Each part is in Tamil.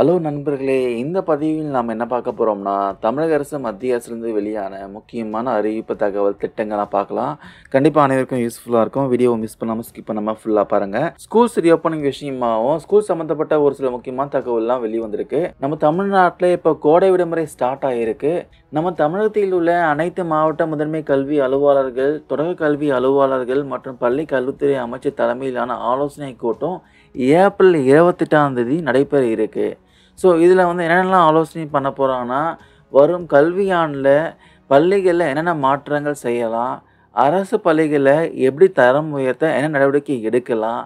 ஹலோ நண்பர்களே இந்த பதிவில் நாம் என்ன பார்க்க போகிறோம்னா தமிழக அரசு மத்திய அரசுலேருந்து வெளியான முக்கியமான அறிவிப்பு தகவல் திட்டங்கள்லாம் பார்க்கலாம் கண்டிப்பாக அனைவருக்கும் யூஸ்ஃபுல்லாக இருக்கும் வீடியோ மிஸ் பண்ணாமல் ஸ்கிப் பண்ணாமல் ஃபுல்லாக பாருங்கள் ஸ்கூல்ஸ் ரீஓப்பனிங் விஷயமாகவும் ஸ்கூல் சம்மந்தப்பட்ட ஒரு சில முக்கியமான தகவல்லாம் வெளியே வந்திருக்கு நம்ம தமிழ்நாட்டில் இப்போ கோடை விடுமுறை ஸ்டார்ட் ஆகிருக்கு நம்ம தமிழகத்தில் உள்ள அனைத்து மாவட்ட முதன்மை கல்வி அலுவலர்கள் தொடக்க கல்வி அலுவலர்கள் மற்றும் பள்ளி கல்வித்துறை அமைச்சர் தலைமையிலான ஆலோசனை கூட்டம் ஏப்ரல் இருபத்தெட்டாம் தேதி நடைபெற இருக்குது ஸோ இதில் வந்து என்னென்னலாம் ஆலோசனை பண்ண போகிறாங்கன்னா வரும் கல்வியாண்டில் பள்ளிகளில் என்னென்ன மாற்றங்கள் செய்யலாம் அரசு பள்ளிகளை எப்படி தரம் உயர்த்த என்ன நடவடிக்கை எடுக்கலாம்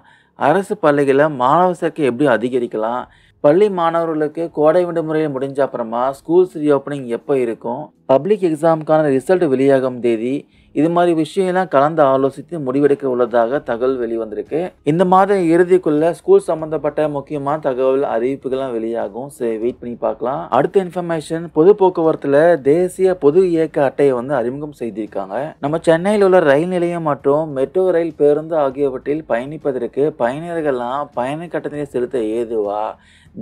அரசு பள்ளிகளை மாணவ சேர்க்கை எப்படி அதிகரிக்கலாம் பள்ளி மாணவர்களுக்கு கோடை விடுமுறையை முடிஞ்ச அப்புறமா ஸ்கூல்ஸ் ரீஓப்பனிங் எப்போ இருக்கும் பப்ளிக் எக்ஸாமுக்கான ரிசல்ட் வெளியாகும் தேதி இது மாதிரி விஷயம்லாம் கலந்து ஆலோசித்து முடிவெடுக்க உள்ளதாக தகவல் வெளிவந்திருக்கு இந்த மாத இறுதிக்குள்ள ஸ்கூல் சம்பந்தப்பட்ட முக்கியமான தகவல் அறிவிப்புகள்லாம் வெளியாகும் சரி வெயிட் பண்ணி பார்க்கலாம் அடுத்த இன்ஃபர்மேஷன் பொது போக்குவரத்துல தேசிய பொது இயக்க அட்டையை வந்து அறிமுகம் செய்திருக்காங்க நம்ம சென்னையில் உள்ள ரயில் நிலையம் மற்றும் மெட்ரோ ரயில் பேருந்து ஆகியவற்றில் பயணிப்பதற்கு பயணிகள்லாம் பயண கட்டணத்தை செலுத்த ஏதுவா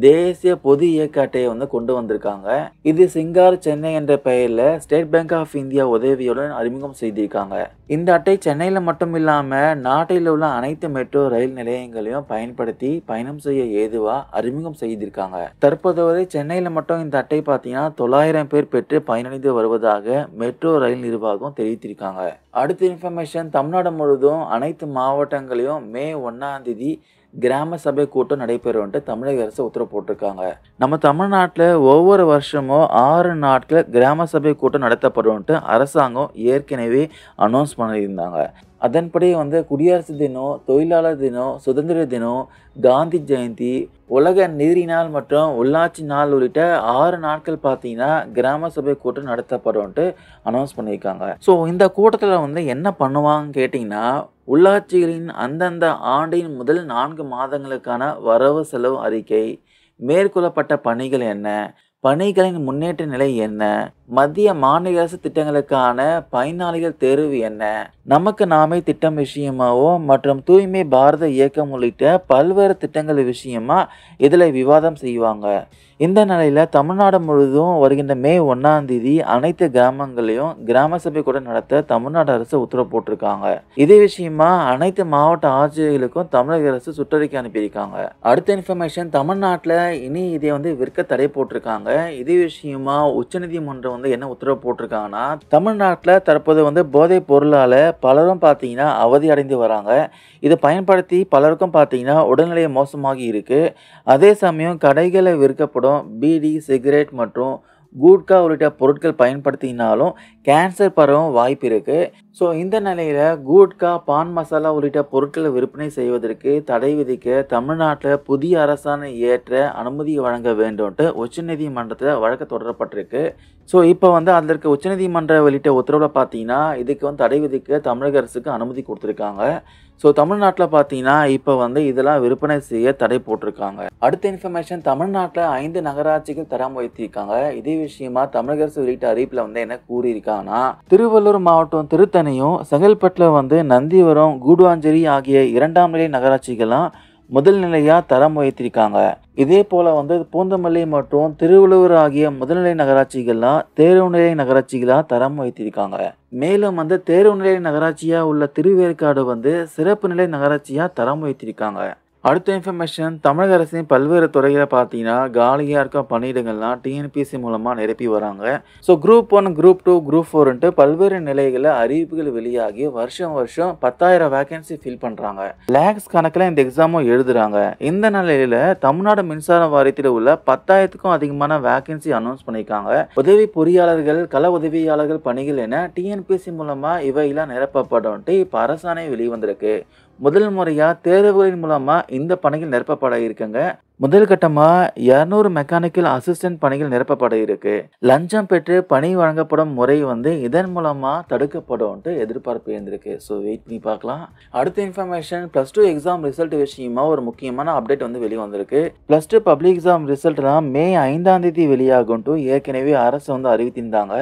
தேசிய பொது இயக்க அட்டையை வந்து கொண்டு வந்திருக்காங்க இது சிங்கார் சென்னை என்ற பெயரில் ஸ்டேட் பேங்க் ஆஃப் இந்தியா உதவியுடன் அறிமுகம் செய்தி எழுதியிருக்காங்க இந்த அட்டை சென்னையில் மட்டும் இல்லாமல் நாட்டில் உள்ள அனைத்து மெட்ரோ ரயில் நிலையங்களையும் பயன்படுத்தி பயணம் செய்ய ஏதுவாக அறிமுகம் செய்திருக்காங்க தற்போது வரை சென்னையில் மட்டும் இந்த அட்டை பார்த்தீங்கன்னா தொள்ளாயிரம் பேர் பெற்று பயனடைந்து வருவதாக மெட்ரோ ரயில் நிர்வாகம் தெரிவித்திருக்காங்க அடுத்த இன்ஃபர்மேஷன் தமிழ்நாடு முழுவதும் அனைத்து மாவட்டங்களையும் மே ஒன்றாம் தேதி கிராம சபை கூட்டம் நடைபெறும்ன்ட்டு தமிழக அரசு உத்தரவு போட்டிருக்காங்க நம்ம தமிழ்நாட்டில் ஒவ்வொரு வருஷமும் ஆறு நாட்கள் கிராம சபை கூட்டம் நடத்தப்படும்ன்ட்டு அரசாங்கம் ஏற்கனவே அனௌன்ஸ் பண்ணியிருந்தாங்க அதன்படி வந்து குடியரசு தினம் தொழிலாளர் தினம் சுதந்திர தினம் காந்தி ஜெயந்தி உலக நிதி நாள் மற்றும் உள்ளாட்சி நாள் உள்ளிட்ட ஆறு நாட்கள் பார்த்தீங்கன்னா கிராம சபை கூட்டம் நடத்தப்படும்ட்டு அனௌன்ஸ் பண்ணியிருக்காங்க ஸோ இந்த கூட்டத்தில் வந்து என்ன பண்ணுவாங்கன்னு கேட்டிங்கன்னா உள்ளாட்சிகளின் அந்தந்த ஆண்டின் முதல் நான்கு மாதங்களுக்கான வரவு செலவு அறிக்கை மேற்கொள்ளப்பட்ட பணிகள் என்ன பணிகளின் முன்னேற்ற நிலை என்ன மத்திய மாநில அரசு திட்டங்களுக்கான பயனாளிகள் தேர்வு என்ன நமக்கு நாமே திட்டம் விஷயமாவோ மற்றும் தூய்மை பாரத இயக்கம் உள்ளிட்ட பல்வேறு திட்டங்கள் விஷயமா இதில் விவாதம் செய்வாங்க இந்த நிலையில் தமிழ்நாடு முழுவதும் வருகின்ற மே ஒன்றாம் தேதி அனைத்து கிராமங்களையும் கிராம சபை கூட நடத்த தமிழ்நாடு அரசு உத்தரவு போட்டிருக்காங்க இதே விஷயமா அனைத்து மாவட்ட ஆட்சியர்களுக்கும் தமிழக அரசு சுற்றறிக்கை அனுப்பியிருக்காங்க அடுத்த இன்ஃபர்மேஷன் தமிழ்நாட்டில் இனி இதை வந்து விற்க தடை போட்டிருக்காங்க இதே விஷயமா உச்சநீதிமன்றம் வந்து என்ன உத்தரவு போட்டிருக்காங்கன்னா தமிழ்நாட்டில் தற்போது வந்து போதைப் பொருளால் பலரும் பார்த்தீங்கன்னா அவதி அடைந்து வராங்க இதை பயன்படுத்தி பலருக்கும் பார்த்தீங்கன்னா உடல்நிலை மோசமாகி இருக்குது அதே சமயம் கடைகளில் விற்கப்படும் பீடி சிகரெட் மற்றும் கூட்கா உள்ளிட்ட பொருட்கள் பயன்படுத்தினாலும் கேன்சர் பரவும் வாய்ப்பு இருக்கு ஸோ இந்த நிலையில் கூட்கா பான் மசாலா உள்ளிட்ட பொருட்களை விற்பனை செய்வதற்கு தடை விதிக்க தமிழ்நாட்டில் புதிய அரசாணை ஏற்ற அனுமதி வழங்க வேண்டும்ட்டு உச்சநீதிமன்றத்தில் வழக்கு தொடரப்பட்டிருக்கு ஸோ இப்போ வந்து அதற்கு உச்சநீதிமன்றம் வெளியிட்ட உத்தரவில் பார்த்தீங்கன்னா இதுக்கு வந்து தடை விதிக்க தமிழக அரசுக்கு அனுமதி கொடுத்துருக்காங்க ஸோ தமிழ்நாட்டில் பார்த்தீங்கன்னா இப்போ வந்து இதெல்லாம் விற்பனை செய்ய தடை போட்டிருக்காங்க அடுத்த இன்ஃபர்மேஷன் தமிழ்நாட்டில் ஐந்து நகராட்சிகள் தரம் உயர்த்தியிருக்காங்க இதே விஷயமா தமிழக அரசு வெளியிட்ட அறிவிப்பில் வந்து என்ன கூறியிருக்காங்கன்னா திருவள்ளூர் மாவட்டம் திருத்தணியும் செங்கல்பட்டில் வந்து நந்திவரம் கூடுவாஞ்சேரி ஆகிய இரண்டாம் நிலை நகராட்சிகள்லாம் முதல் நிலையாக தரம் உயர்த்தியிருக்காங்க இதே போல் வந்து பூந்தமல்லி மற்றும் திருவள்ளுவர் ஆகிய முதல்நிலை நகராட்சிகள்லாம் தேர்வுநிலை நகராட்சிகளாக தரம் வைத்திருக்காங்க மேலும் வந்து தேர்வுநிலை நகராட்சியாக உள்ள திருவேற்காடு வந்து சிறப்பு நிலை நகராட்சியாக தரம் வைத்திருக்காங்க அடுத்த இன்ஃபர்மேஷன் தமிழக அரசின் பல்வேறு துறையில் பார்த்தீங்கன்னா காலியாக இருக்க பணியிடங்கள்லாம் டிஎன்பிசி மூலமாக நிரப்பி வராங்க so group one group two group ஃபோர்ன்ட்டு பல்வேறு நிலைகளில் அறிவிப்புகள் வெளியாகி வருஷம் வருஷம் பத்தாயிரம் வேகன்சி ஃபில் பண்ணுறாங்க லேக்ஸ் கணக்கில் இந்த எக்ஸாமும் எழுதுறாங்க இந்த நிலையில் தமிழ்நாடு மின்சார வாரியத்தில் உள்ள பத்தாயிரத்துக்கும் அதிகமான வேகன்சி அனௌன்ஸ் பண்ணியிருக்காங்க உதவி பொறியாளர்கள் கள உதவியாளர்கள் பணிகள் என டிஎன்பிசி மூலமாக இவையெல்லாம் நிரப்பப்படும் இப்போ அரசாணை வெளிவந்திருக்கு முதல் முறையாக தேர்வுகளின் மூலமாக இந்த பணிகள் நிரப்பப்பட இருக்குங்க முதல் கட்டமாக இரநூறு மெக்கானிக்கல் அசிஸ்டன்ட் பணிகள் நிரப்பப்பட இருக்கு லஞ்சம் பெற்று பணி வழங்கப்படும் முறை வந்து இதன் மூலமாக தடுக்கப்படும்ட்டு எதிர்பார்ப்பு இருந்திருக்கு ஸோ வெயிட் பண்ணி பார்க்கலாம் அடுத்த information plus two exam result விஷயமா ஒரு முக்கியமான அப்டேட் வந்து வெளியே வந்திருக்கு ப்ளஸ் டூ பப்ளிக் எக்ஸாம் ரிசல்ட்லாம் மே ஐந்தாம் தேதி வெளியாகும்ட்டு ஏற்கனவே அரசு வந்து அறிவித்திருந்தாங்க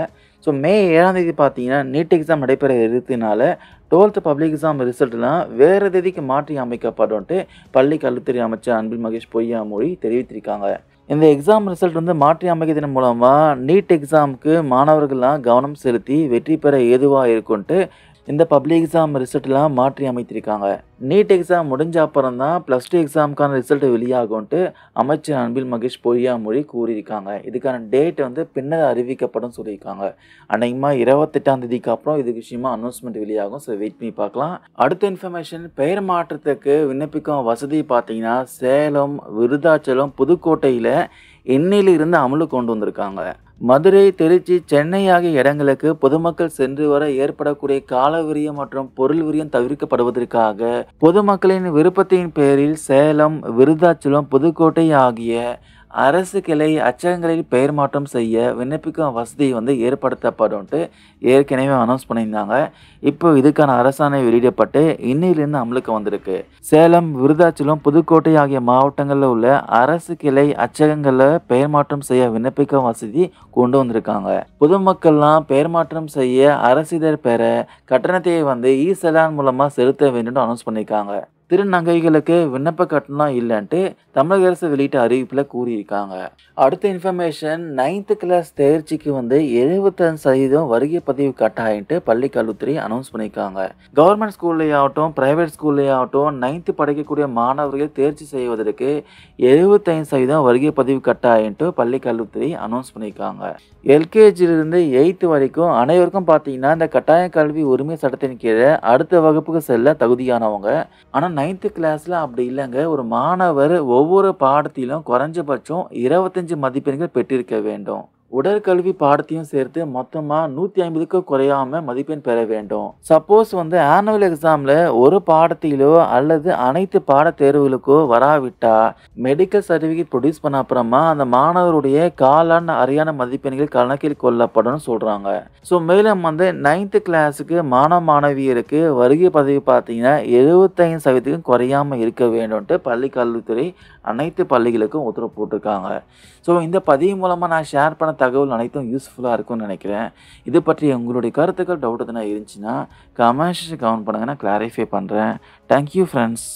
ஸோ மே ஏழாம் தேதி பார்த்தீங்கன்னா நீட் எக்ஸாம் நடைபெற இருக்கிறதுனால டுவெல்த் பப்ளிக் எக்ஸாம் ரிசல்ட்லாம் வேறு தேதிக்கு மாற்றி அமைக்கப்படும்ட்டு பள்ளி கல்வித்துறை அமைச்சர் அன்பில் மகேஷ் பொய்யா மொழி தெரிவித்திருக்காங்க இந்த எக்ஸாம் ரிசல்ட் வந்து மாற்றி அமைக்கிறதன் மூலமாக நீட் எக்ஸாமுக்கு மாணவர்கள்லாம் கவனம் செலுத்தி வெற்றி பெற ஏதுவாக இருக்கும்ன்ட்டு இந்த பப்ளிக் எக்ஸாம் ரிசல்ட்லாம் மாற்றி அமைத்திருக்காங்க நீட் எக்ஸாம் முடிஞ்ச அப்புறம் தான் ப்ளஸ் டூ எக்ஸாமுக்கான ரிசல்ட் வெளியாகும்ட்டு அமைச்சர் அன்பில் மகேஷ் பொய்யாமொழி கூறியிருக்காங்க இதுக்கான டேட் வந்து பின்னர் அறிவிக்கப்படும் சொல்லியிருக்காங்க அன்னைக்குமா இருபத்தெட்டாம் தேதிக்கு அப்புறம் இது விஷயமா அனௌன்ஸ்மெண்ட் வெளியாகும் ஸோ வெயிட் பண்ணி பார்க்கலாம் அடுத்த இன்ஃபர்மேஷன் பெயர் மாற்றத்துக்கு விண்ணப்பிக்கும் வசதி பார்த்தீங்கன்னா சேலம் விருதாச்சலம் புதுக்கோட்டையில் எண்ணெயிலிருந்து அமலு கொண்டு வந்திருக்காங்க மதுரை திருச்சி சென்னை ஆகிய இடங்களுக்கு பொதுமக்கள் சென்று வர ஏற்படக்கூடிய கால விரியம் மற்றும் பொருள் விரியம் தவிர்க்கப்படுவதற்காக பொதுமக்களின் விருப்பத்தின் பேரில் சேலம் விருதாச்சலம் புதுக்கோட்டை ஆகிய அரசு கிளை அச்சகங்களில் பெயர் மாற்றம் செய்ய விண்ணப்பிக்கும் வசதி வந்து ஏற்படுத்தப்படும்ட்டு ஏற்கனவே அனௌன்ஸ் பண்ணியிருந்தாங்க இப்போ இதுக்கான அரசாணை வெளியிடப்பட்டு இன்னிலிருந்து அமலுக்கு வந்திருக்கு சேலம் விருதாச்சலம் புதுக்கோட்டை ஆகிய மாவட்டங்களில் உள்ள அரசு கிளை அச்சகங்களில் பெயர் மாற்றம் செய்ய விண்ணப்பிக்கும் வசதி கொண்டு வந்திருக்காங்க பொதுமக்கள்லாம் பெயர் மாற்றம் செய்ய அரசிதழ் பெற கட்டணத்தை வந்து இ செலான் மூலமாக செலுத்த வேண்டும் அனௌன்ஸ் பண்ணியிருக்காங்க திருநங்கைகளுக்கு விண்ணப்ப கட்டணம் இல்லைன்ட்டு தமிழக அரசு வெளியிட்ட அறிவிப்பில் கூறியிருக்காங்க அடுத்த இன்ஃபர்மேஷன் நைன்த்து கிளாஸ் தேர்ச்சிக்கு வந்து எழுபத்தஞ்சு சதவீதம் வருகை பதிவு கட்டாயின்ட்டு பள்ளி அனௌன்ஸ் பண்ணியிருக்காங்க கவர்மெண்ட் ஸ்கூல்லேயாகட்டும் ப்ரைவேட் ஸ்கூல்லையாகட்டும் நைன்த்து படிக்கக்கூடிய மாணவர்கள் தேர்ச்சி செய்வதற்கு எழுபத்தைந்து சதவீதம் வருகை பதிவு கட்டாயின்ட்டு பள்ளி கல்வித்துறை அனௌன்ஸ் பண்ணியிருக்காங்க எல்கேஜிலிருந்து எயித்து வரைக்கும் அனைவருக்கும் பார்த்தீங்கன்னா இந்த கட்டாய கல்வி உரிமை சட்டத்தின் கீழே அடுத்த வகுப்புக்கு செல்ல தகுதியானவங்க ஆனால் நைன்த்து கிளாஸில் அப்படி இல்லைங்க ஒரு மாணவர் ஒவ்வொரு பாடத்திலும் குறைஞ்சபட்சம் இருபத்தஞ்சி மதிப்பெண்கள் பெற்றிருக்க வேண்டும் உடற்கல்வி பாடத்தையும் சேர்த்து மொத்தமாக நூற்றி ஐம்பதுக்கு குறையாமல் மதிப்பெண் பெற வேண்டும் சப்போஸ் வந்து ஆனுவல் எக்ஸாமில் ஒரு பாடத்திலோ அல்லது அனைத்து பாட தேர்வுகளுக்கோ வராவிட்டா மெடிக்கல் சர்டிஃபிகேட் ப்ரொடியூஸ் பண்ண அப்புறமா அந்த மாணவருடைய காலான அரியான மதிப்பெண்கள் கணக்கில் கொள்ளப்படும் சொல்கிறாங்க ஸோ மேலும் வந்து நைன்த்து கிளாஸுக்கு மாணவ மாணவியருக்கு வருகை பதவி பார்த்தீங்கன்னா எழுபத்தைந்து சதவீதத்துக்கும் குறையாமல் இருக்க வேண்டும்ட்டு பள்ளி கல்வித்துறை அனைத்து பள்ளிகளுக்கும் உத்தரவு போட்டிருக்காங்க ஸோ இந்த பதிவு மூலமாக நான் ஷேர் பண்ண தகவல் அனைத்தும் யூஸ்ஃபுல்லாக இருக்கும்னு நினைக்கிறேன் இது பற்றி உங்களுடைய கருத்துக்கள் டவுட் எதுனா இருந்துச்சுன்னா கமெண்ட்ஸ் கவுண்ட் பண்ணுங்கன்னா கிளாரிஃபை பண்ணுறேன் தேங்க்யூ ஃப்ரெண்ட்ஸ்